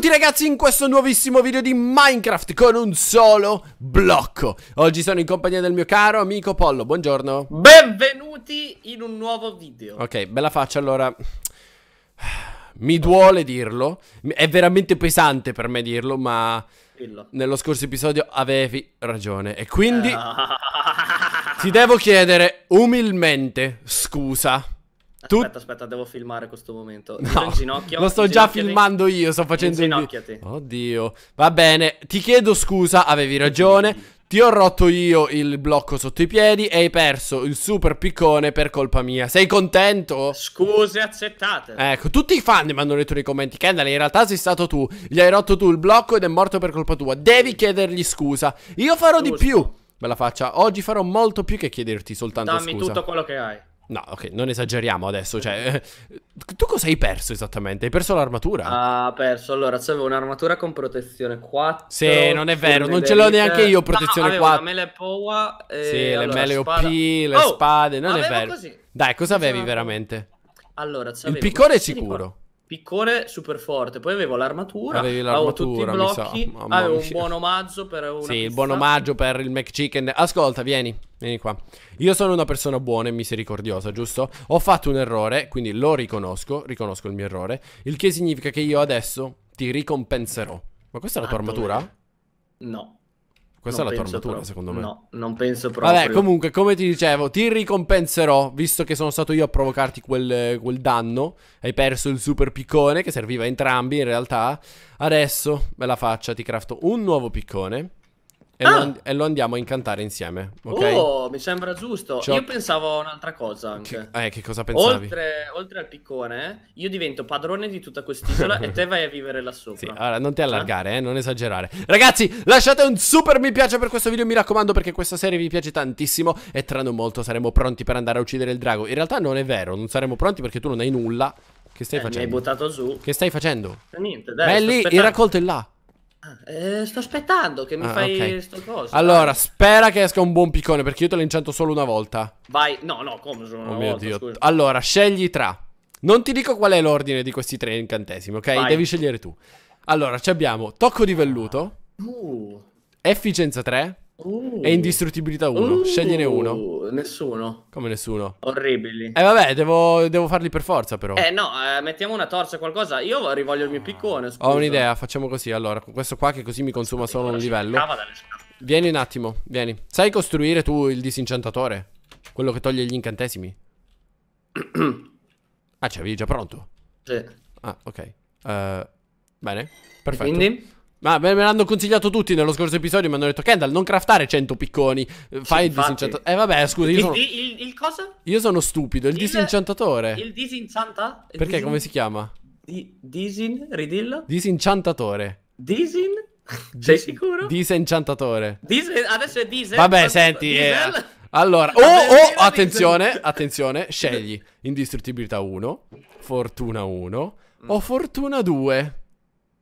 Benvenuti ragazzi in questo nuovissimo video di Minecraft con un solo blocco Oggi sono in compagnia del mio caro amico Pollo, buongiorno Benvenuti in un nuovo video Ok, bella faccia allora Mi duole dirlo, è veramente pesante per me dirlo ma nello scorso episodio avevi ragione E quindi ah. ti devo chiedere umilmente scusa tu... Aspetta, aspetta, devo filmare questo momento. No, lo sto già filmando io, sto facendo il Oddio. Va bene, ti chiedo scusa, avevi ragione. Ti ho rotto io il blocco sotto i piedi e hai perso il super piccone per colpa mia. Sei contento? Scuse accettate. Ecco, tutti i fan mi hanno letto nei commenti. Kendall, in realtà sei stato tu. Gli hai rotto tu il blocco ed è morto per colpa tua. Devi chiedergli scusa. Io farò Giusto. di più. Bella faccia. Oggi farò molto più che chiederti soltanto Dammi scusa. Dammi tutto quello che hai. No, ok, non esageriamo adesso. Cioè, tu cosa hai perso esattamente? Hai perso l'armatura? Ah, perso. Allora, c'avevo un'armatura con protezione 4. Sì, non è vero, non ce l'ho neanche io protezione no, 4. La mele POA. E... Sì, allora, le mele OP, le oh, spade. Non è vero. Così. Dai, cosa avevi veramente? Allora, c'avevo... Il piccone è sicuro piccone super forte. Poi avevo l'armatura, Avevi l'armatura avevo tutti i blocchi, so. avevo un buon omaggio per una Sì, il buon omaggio per il McChicken. Ascolta, vieni, vieni qua. Io sono una persona buona e misericordiosa, giusto? Ho fatto un errore, quindi lo riconosco, riconosco il mio errore, il che significa che io adesso ti ricompenserò. Ma questa è la tua armatura? No. Questa non è la tua armatura, secondo me. No, non penso proprio. Vabbè, comunque, come ti dicevo, ti ricompenserò, visto che sono stato io a provocarti quel, quel danno. Hai perso il super piccone che serviva a entrambi, in realtà. Adesso, bella faccia, ti crafto un nuovo piccone e, ah. lo, and- e lo, andiamo a incantare insieme. Okay? Oh, mi sembra giusto. C'ho... Io pensavo un'altra cosa anche. Che, eh, che cosa pensavi? Oltre, oltre al piccone, io divento padrone di tutta quest'isola e te vai a vivere là sopra. Sì, allora non ti eh? allargare, eh? non esagerare. Ragazzi, lasciate un super mi piace per questo video, mi raccomando, perché questa serie vi piace tantissimo e tra non molto saremo pronti per andare a uccidere il drago. In realtà non è vero, non saremo pronti perché tu non hai nulla. Che stai eh, facendo? Mi hai buttato giù. Che stai facendo? Eh, niente, dai. Ma è lì, il raccolto è là. Eh, sto aspettando che mi ah, fai okay. sto coso. Allora, vai. spera che esca un buon piccone perché io te lo incanto solo una volta. Vai, no, no, come solo una oh volta, Dio. Scusa. Allora, scegli tra. Non ti dico qual è l'ordine di questi tre incantesimi, ok? Vai. Devi scegliere tu. Allora, ci abbiamo tocco di velluto. Ah. Uh. Efficienza 3. Uh, e indistruttibilità 1. Uh, Scegliene uno. Nessuno. Come nessuno? Orribili. Eh vabbè, devo, devo farli per forza però. Eh no, eh, mettiamo una torcia o qualcosa. Io rivoglio il mio piccone. Scusa. Ho un'idea, facciamo così. Allora, con questo qua che così mi consuma sì, solo un livello. Vieni un attimo, vieni. Sai costruire tu il disincantatore? Quello che toglie gli incantesimi? ah, c'avevi già pronto? Sì. Ah, ok. Uh, bene, perfetto. E quindi? Ma me, me l'hanno consigliato tutti nello scorso episodio. Mi hanno detto, Kendall, non craftare 100 picconi. Eh, fai sì, il disinciantatore. Eh, vabbè, scusa. Io sono... il, il, il, cosa? Io sono stupido. Il, il disincantatore. Il disinchanta? Perché? Come si chiama? Di, disin? Ridillo? Disinciantatore. Disin? Sei Dis... sicuro? Disincantatore. Dis... Adesso è disin. Vabbè, senti. Diesel? Eh. Allora, oh, oh, attenzione, attenzione, scegli indistruttibilità 1, fortuna 1 mm. o fortuna 2.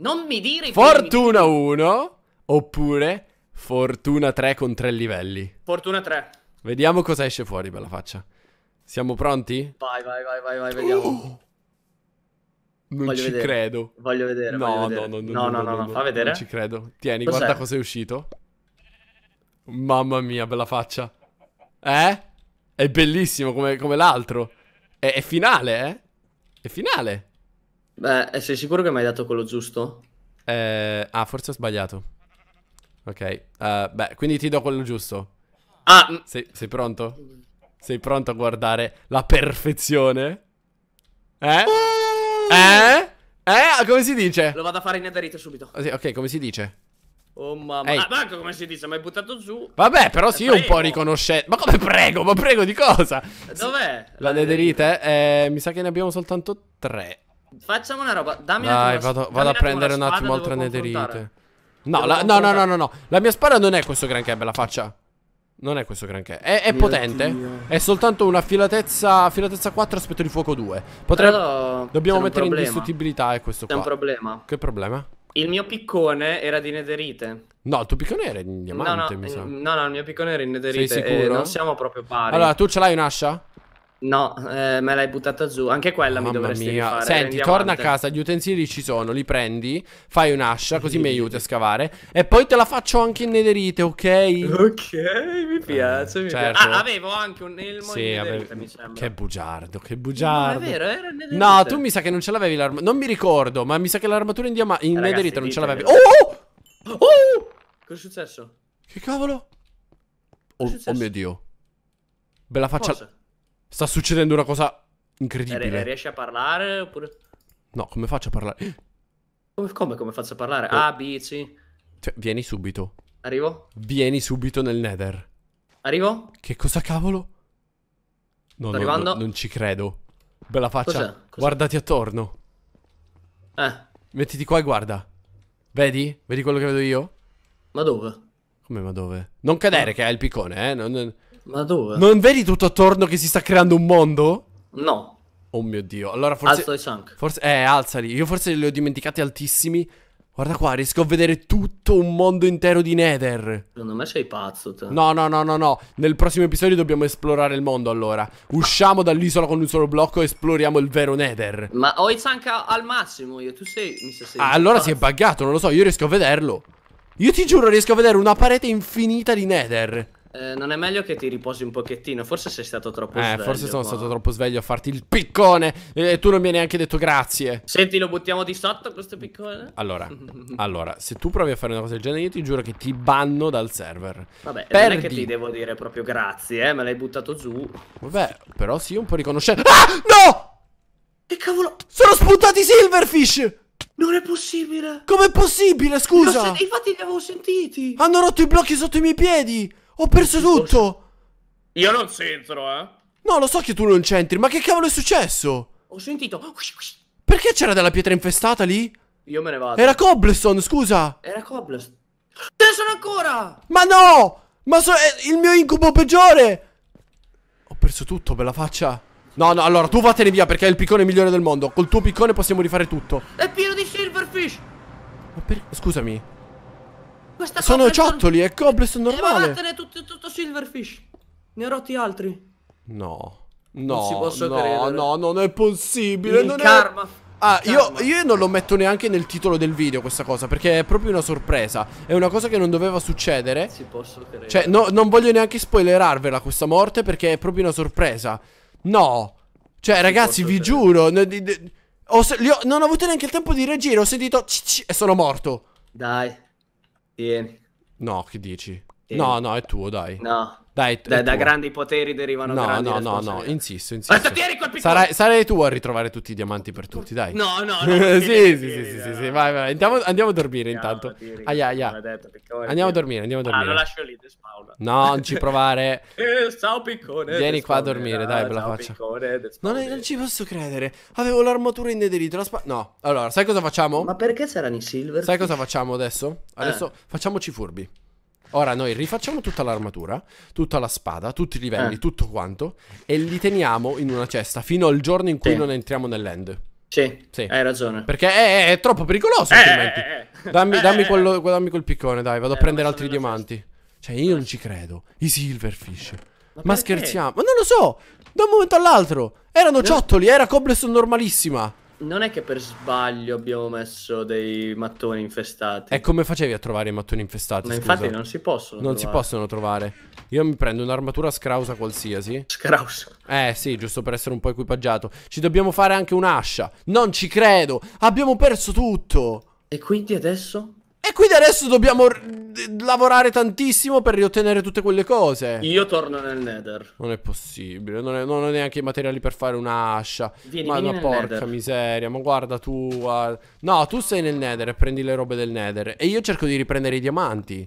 Non mi dire Fortuna 1 oppure Fortuna 3 con 3 livelli. Fortuna 3. Vediamo cosa esce fuori, bella faccia. Siamo pronti? Vai, vai, vai, vai, vai, vediamo. Oh! Non voglio ci vedere. credo. Voglio vedere. No, voglio vedere. No, no, no, no, no, no, no, no, fa vedere. Non ci credo. Tieni, Cos guarda cosa è uscito. Mamma mia, bella faccia. Eh? È bellissimo come, come l'altro. È, è finale, eh? È finale. Beh, sei sicuro che mi hai dato quello giusto? Eh, ah, forse ho sbagliato. Ok, uh, beh, quindi ti do quello giusto. Ah! Sei, sei, pronto? Sei pronto a guardare la perfezione? Eh? Oh! Eh? Eh? Ah, come si dice? Lo vado a fare in netherite subito. Oh, sì, ok, come si dice? Oh mamma, Ehi. ah, come si dice, mi hai buttato giù. Vabbè, però eh, sì, io un po' riconoscente. Ma come prego? Ma prego di cosa? Dov'è? La, la netherite? Eh, mi sa che ne abbiamo soltanto tre. Facciamo una roba. Dammi Dai, una vado, vado a prendere un attimo altre netherite. No, la, no, no, no, no, no. La mia spada non è questo granché, bella faccia. Non è questo granché. È, è potente. Dio. È soltanto una filatezza, filatezza 4, aspetto di fuoco 2. Potremmo. Dobbiamo mettere in distruttibilità e questo qua. C'è un problema. Che problema? Il mio piccone era di netherite. No, il tuo piccone era di diamante, no, no, mi sa. No, no, il mio piccone era di netherite. Sei eh, sicuro? non siamo proprio pari. Allora, tu ce l'hai un'ascia? No, eh, me l'hai buttata giù. Anche quella Mamma mi dovresti mia. Rifare. Senti, torna avanti. a casa, gli utensili ci sono, li prendi, fai un'ascia, così mi aiuti a scavare. E poi te la faccio anche in nederite, ok? Ok, mi eh, piace. Eh, mi certo. piace. Ah, avevo anche un elmo sì, in nederite, avevi... mi sembra. Che bugiardo, che bugiardo. No, è vero, era nederite. No, tu mi sa che non ce l'avevi l'armatura. Non mi ricordo, ma mi sa che l'armatura in diamante in Ragazzi, nederite non ce l'avevi. Oh! Oh! oh! Cosa è successo? Che cavolo? Oh, oh mio Dio. Bella faccia. Cosa? Sta succedendo una cosa incredibile. riesci a parlare oppure... No, come faccio a parlare? Eh! Come, come, come faccio a parlare? Oh. A, B, C. Cioè, vieni subito. Arrivo? Vieni subito nel nether. Arrivo? Che cosa cavolo? No, Sto no, arrivando. No, non ci credo. Bella faccia. Cos'è? Cos'è? Guardati attorno. Eh. Mettiti qua e guarda. Vedi? Vedi quello che vedo io? Ma dove? Come ma dove? Non cadere, eh. che è il piccone, eh? Non... Ma dove? Non vedi tutto attorno che si sta creando un mondo? No. Oh mio dio, allora forse... Alzali Chunk. Forse... Eh, alzali. Io forse li ho dimenticati altissimi. Guarda qua, riesco a vedere tutto un mondo intero di Nether. Secondo me sei pazzo, te. No, no, no, no, no. Nel prossimo episodio dobbiamo esplorare il mondo, allora. Usciamo dall'isola con un solo blocco e esploriamo il vero Nether. Ma ho i chunk al massimo io. Tu sei... Mi sei ah, allora pazzo. si è buggato, non lo so. Io riesco a vederlo. Io ti giuro, riesco a vedere una parete infinita di Nether. Eh, non è meglio che ti riposi un pochettino. Forse sei stato troppo eh, sveglio. Eh, forse sono qua. stato troppo sveglio a farti il piccone. E eh, tu non mi hai neanche detto grazie. Senti, lo buttiamo di sotto questo piccone? Allora, allora, se tu provi a fare una cosa del genere, io ti giuro che ti banno dal server. Vabbè, Perdi. non è che ti devo dire proprio grazie, eh. Me l'hai buttato giù. Vabbè, però sì, un po' riconoscente. Ah, no! Che cavolo? Sono spuntati Silverfish! Non è possibile! Com'è possibile, scusa? Infatti li avevo sentiti! Hanno rotto i blocchi sotto i miei piedi! Ho perso tutto! Io non c'entro, eh. No, lo so che tu non c'entri, ma che cavolo è successo? Ho sentito... Perché c'era della pietra infestata lì? Io me ne vado. Era cobblestone, scusa. Era cobblestone. Te ne sono ancora! Ma no! Ma so è il mio incubo peggiore! Ho perso tutto, bella faccia. No, no, allora tu vattene via perché hai il piccone migliore del mondo. Col tuo piccone possiamo rifare tutto. È pieno di silverfish! Ma per... Scusami. Questa sono ciottoli, è Cobblestone normale. Eh, ma vattene tutto, tutto Silverfish. Ne ho rotti altri. No. No, non si posso no, credere. no, non è possibile. Il non karma. È... Ah, io, io, non lo metto neanche nel titolo del video questa cosa Perché è proprio una sorpresa È una cosa che non doveva succedere Si posso credere Cioè, no, non voglio neanche spoilerarvela questa morte Perché è proprio una sorpresa No Cioè, si ragazzi, vi credere. giuro ne, ne, ho, ho, Non ho avuto neanche il tempo di reagire Ho sentito c -c E sono morto Dai Tieni. No, che dici? No, no, è tuo, dai. No. Dai, da, da grandi poteri derivano no, grandi No, no, no, insisto, insisto. Sarai, sarai, tu a ritrovare tutti i diamanti per tutti, dai. No, no, no. sì, sì, sì, sì, sì, sì, vai, vai. Andiamo, andiamo a dormire intanto. Aia, aia. Andiamo a dormire, andiamo a dormire. Ah, lo lascio lì, despaula. No, non ci provare. Eh, ciao piccone. Vieni qua a dormire, dai, bella faccia. Piccone, non, è, non ci posso credere. Avevo l'armatura indeterita, la spa... No, allora, sai cosa facciamo? Ma perché saranno i silver? Sai cosa facciamo adesso? Eh. Adesso facciamoci furbi. Ora noi rifacciamo tutta l'armatura, tutta la spada, tutti i livelli, eh. tutto quanto, e li teniamo in una cesta fino al giorno in cui sì. non entriamo nell'end. Sì, sì, hai ragione. Perché è, è troppo pericoloso, eh, altrimenti. Eh, eh, eh. dammi, dammi, eh, quello, dammi, quel piccone, dai, vado a prendere altri diamanti. Cesta. Cioè, io non ci credo. I silverfish. Ma, Ma scherziamo. Ma non lo so. Da un momento all'altro. Erano ciottoli, era cobblestone normalissima non è che per sbaglio abbiamo messo dei mattoni infestati. E come facevi a trovare i mattoni infestati? Ma scusa? infatti non si possono. Non trovare. si possono trovare. Io mi prendo un'armatura scrausa qualsiasi. Scrausa. Eh sì, giusto per essere un po' equipaggiato. Ci dobbiamo fare anche un'ascia. Non ci credo. Abbiamo perso tutto. E quindi adesso? E quindi adesso dobbiamo lavorare tantissimo per riottenere tutte quelle cose. Io torno nel Nether. Non è possibile, non, è, non ho neanche i materiali per fare un'ascia. Vieni, ma vieni ma porca nether. miseria, ma guarda tu. Guarda. Ah. No, tu sei nel Nether e prendi le robe del Nether. E io cerco di riprendere i diamanti.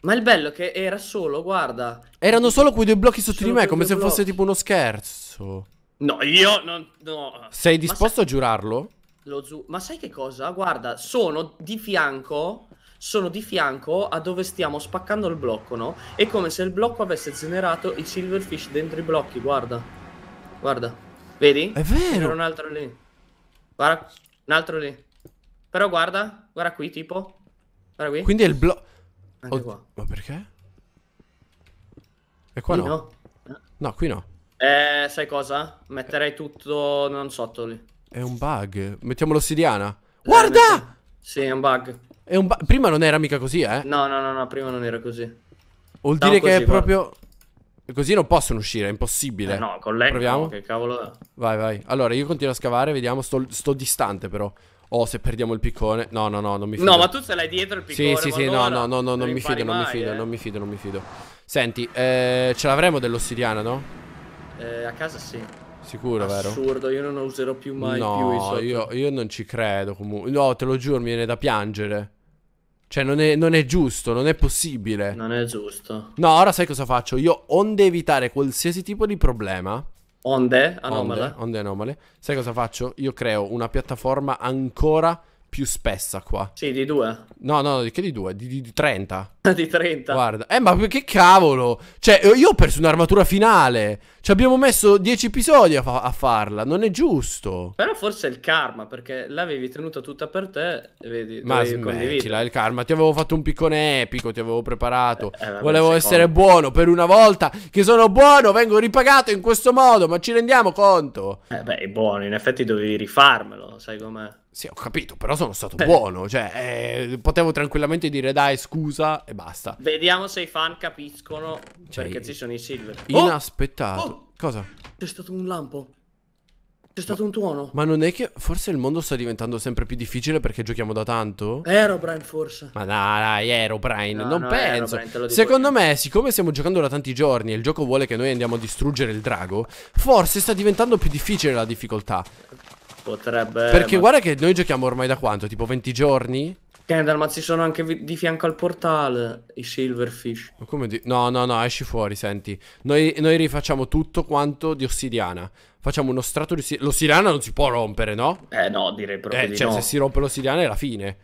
Ma il bello è che era solo, guarda. Erano solo quei due blocchi sotto di me, come se blocchi. fosse tipo uno scherzo. No, io non. No. Sei disposto sai... a giurarlo? Lo zu... Ma sai che cosa? Guarda, sono di fianco sono di fianco a dove stiamo spaccando il blocco, no? È come se il blocco avesse generato i silverfish dentro i blocchi, guarda. Guarda. Vedi? È vero. C'era un altro lì. Guarda, un altro lì. Però guarda, guarda qui, tipo. Guarda qui. Quindi è il blocco... Anche oh, qua. Ma perché? E qua no. no. No, qui no. Eh, sai cosa? Metterei tutto non sotto lì. È un bug. Mettiamo l'ossidiana. Guarda! Metti... Sì, è un bug. Ba... Prima non era mica così, eh? No, no, no, no prima non era così. Vuol Stavo dire così, che è guarda. proprio... Così non possono uscire, è impossibile. Eh no, con lei. Proviamo. che cavolo è? Vai, vai. Allora, io continuo a scavare, vediamo. Sto, sto, distante, però. Oh, se perdiamo il piccone. No, no, no, non mi fido. No, ma tu ce l'hai dietro il piccone. Sì, sì, sì, no, no, no, no, non mi fido, non mi fido, eh. non mi fido, non mi fido. Senti, eh, ce l'avremo dell'ossidiana, no? Eh, a casa sì. Sicuro, Assurdo, vero? Assurdo, io non userò più mai no, più i soldi. Io, io non ci credo comunque. No, te lo giuro, mi viene da piangere. Cioè, non è, non è, giusto, non è possibile. Non è giusto. No, ora sai cosa faccio? Io, onde evitare qualsiasi tipo di problema. Onde? Anomale? Onde, onde anomale. Sai cosa faccio? Io creo una piattaforma ancora più spessa qua. Sì, di due. No, no, che di due? Di, di, di 30. Di 30. Guarda, eh, ma che cavolo? Cioè, io ho perso un'armatura finale. Ci abbiamo messo 10 episodi a, fa a, farla. Non è giusto. Però forse è il karma, perché l'avevi tenuta tutta per te. Vedi, ma smettila, il karma. Ti avevo fatto un piccone epico, ti avevo preparato. Eh, eh vabbè, Volevo essere conto. buono per una volta. Che sono buono, vengo ripagato in questo modo. Ma ci rendiamo conto? Eh, beh, è buono. In effetti dovevi rifarmelo, sai com'è. Sì, ho capito, però sono stato eh. buono. Cioè, eh, potevo tranquillamente dire, dai, scusa, e basta. Vediamo se i fan capiscono cioè, perché ci sono i silver. Oh! Inaspettato. Oh! Oh! Cosa? C'è stato un lampo. C'è stato un tuono. Ma non è che forse il mondo sta diventando sempre più difficile perché giochiamo da tanto? Aerobrine forse. Ma dai, Aerobrine, no, non no, penso. Aerobrine, Secondo io. me, siccome stiamo giocando da tanti giorni e il gioco vuole che noi andiamo a distruggere il drago, forse sta diventando più difficile la difficoltà. Potrebbe... Perché ma... guarda che noi giochiamo ormai da quanto? Tipo 20 giorni? Kendall, ma ci sono anche di fianco al portale i silverfish. Di... No, no, no, esci fuori, senti. Noi, noi, rifacciamo tutto quanto di ossidiana. Facciamo uno strato di ossidiana. L'ossidiana non si può rompere, no? Eh no, direi proprio eh, di cioè, no. se si rompe l'ossidiana è la fine.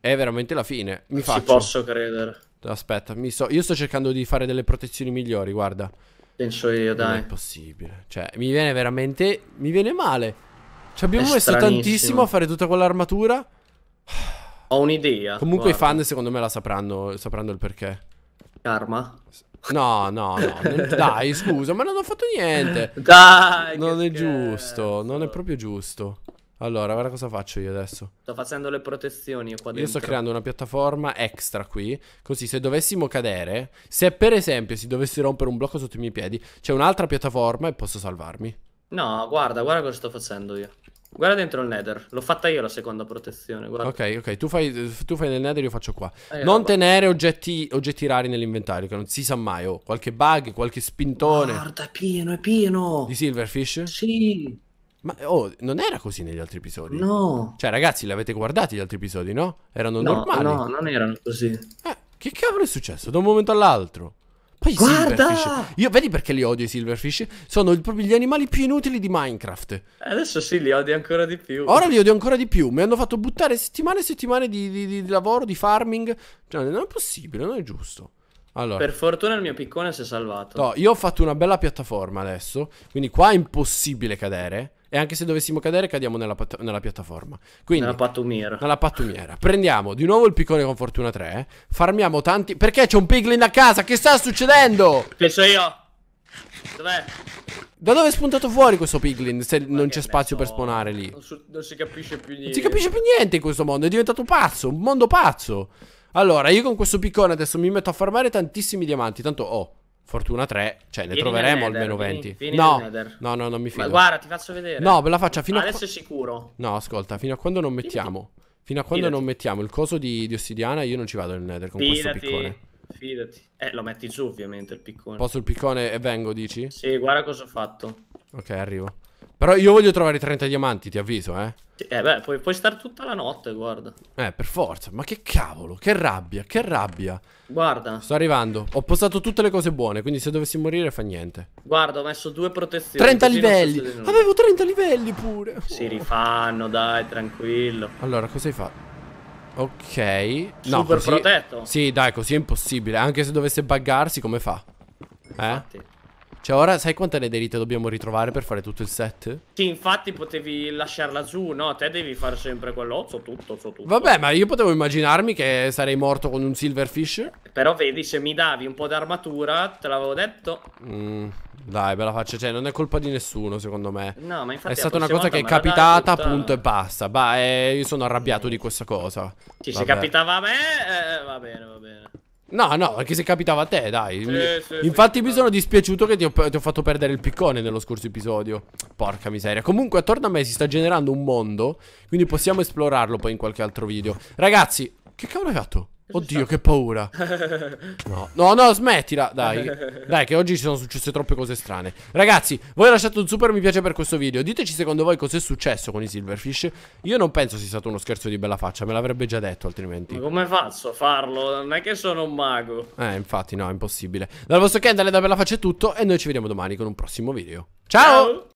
È veramente la fine. Mi non faccio. Ci posso credere. Aspetta, so... io sto cercando di fare delle protezioni migliori, guarda. Penso io, dai. Non è possibile. Cioè, mi viene veramente... Mi viene male. Ci cioè, abbiamo messo tantissimo a fare tutta quell'armatura. Ho un'idea. Comunque guarda. i fan secondo me la sapranno, sapranno il perché. Karma? No, no, no. Dai, scusa, ma non ho fatto niente. Dai. Non è scherzo. giusto, non è proprio giusto. Allora, guarda cosa faccio io adesso. Sto facendo le protezioni io qua dentro. Io sto creando una piattaforma extra qui, così se dovessimo cadere, se per esempio si dovesse rompere un blocco sotto i miei piedi, c'è un'altra piattaforma e posso salvarmi. No, guarda, guarda cosa sto facendo io. Guarda dentro il nether, l'ho fatta io la seconda protezione. Guarda. Ok, ok, tu fai, tu fai nel nether, io faccio qua. Eh, non roba. tenere oggetti, oggetti rari nell'inventario, che non si sa mai. Oh, qualche bug, qualche spintone. Guarda, è pieno, è pieno. Di Silverfish? Sì. Ma oh, non era così negli altri episodi? No. Cioè, ragazzi, li avete guardati gli altri episodi, no? Erano no, normali. No, non erano così. Eh, che cavolo è successo da un momento all'altro? Poi Guarda! Silverfish. Io vedi perché li odio i silverfish? Sono proprio gli animali più inutili di Minecraft. Eh, adesso sì, li odio ancora di più. Ora li odio ancora di più. Mi hanno fatto buttare settimane e settimane di, di, di lavoro, di farming. Cioè, non è possibile, non è giusto. Allora. Per fortuna il mio piccone si è salvato. No, io ho fatto una bella piattaforma adesso. Quindi qua è impossibile cadere e anche se dovessimo cadere cadiamo nella, pat- nella piattaforma. Quindi, nella pattumiera. Nella pattumiera. Prendiamo di nuovo il piccone con fortuna 3, farmiamo tanti... Perché c'è un piglin a casa? Che sta succedendo? Che so io. Dov'è? Da dove è spuntato fuori questo piglin se Ma non c'è spazio messo... per spawnare lì? Non, su... non si capisce più niente. Non si capisce più niente in questo mondo, è diventato pazzo, un mondo pazzo. Allora, io con questo piccone adesso mi metto a farmare tantissimi diamanti, tanto ho... Oh, Fortuna 3, cioè ne troveremo nether, almeno 20. Vieni, vieni no, no, no, non mi fido. Ma guarda, ti faccio vedere. No, ve la faccio fino Adesso a... Adesso è sicuro. No, ascolta, fino a quando non mettiamo... Fino a quando Fidati. non mettiamo il coso di, di, ossidiana io non ci vado nel nether con Fidati. questo piccone. Fidati. Eh, lo metti giù ovviamente il piccone. Posso il piccone e vengo, dici? Sì, guarda cosa ho fatto. Ok, arrivo. Però io voglio trovare i 30 diamanti, ti avviso, eh. Eh beh, puoi, puoi stare tutta la notte, guarda. Eh, per forza. Ma che cavolo, che rabbia, che rabbia. Guarda. Sto arrivando. Ho postato tutte le cose buone, quindi se dovessi morire fa niente. Guarda, ho messo due protezioni. 30 livelli. Avevo 30 livelli pure. Si rifanno, dai, tranquillo. Allora, cosa hai fatto? Ok. No, Super così... protetto. Sì, dai, così è impossibile. Anche se dovesse buggarsi, come fa? Eh? Infatti. Cioè ora sai quante nederite dobbiamo ritrovare per fare tutto il set? Sì, infatti potevi lasciarla giù, no? Te devi fare sempre quello, so tutto, so tutto. Vabbè, ma io potevo immaginarmi che sarei morto con un silverfish. Però vedi, se mi davi un po' d'armatura, te l'avevo detto. Mm, dai, bella faccia, cioè non è colpa di nessuno secondo me. No, ma infatti... È stata una cosa che è capitata, tutta... punto e basta. Bah, eh, io sono arrabbiato di questa cosa. Sì, se capitava a me, eh, eh, va bene, va bene. No, no, anche se capitava a te, dai. Sì, Infatti sì, mi sono dispiaciuto che ti ho, ti ho, fatto perdere il piccone nello scorso episodio. Porca miseria. Comunque attorno a me si sta generando un mondo, quindi possiamo esplorarlo poi in qualche altro video. Ragazzi, che cavolo hai fatto? Oddio, che paura. No, no, no, smettila. Dai, dai, che oggi ci sono successe troppe cose strane. Ragazzi, voi lasciate un super mi piace per questo video. Diteci secondo voi cos'è successo con i Silverfish. Io non penso sia stato uno scherzo di bella faccia, me l'avrebbe già detto altrimenti. Ma come faccio a farlo? Non è che sono un mago. Eh, infatti, no, è impossibile. Dal vostro Kendall e da bella faccia è tutto. E noi ci vediamo domani con un prossimo video. Ciao! Ciao!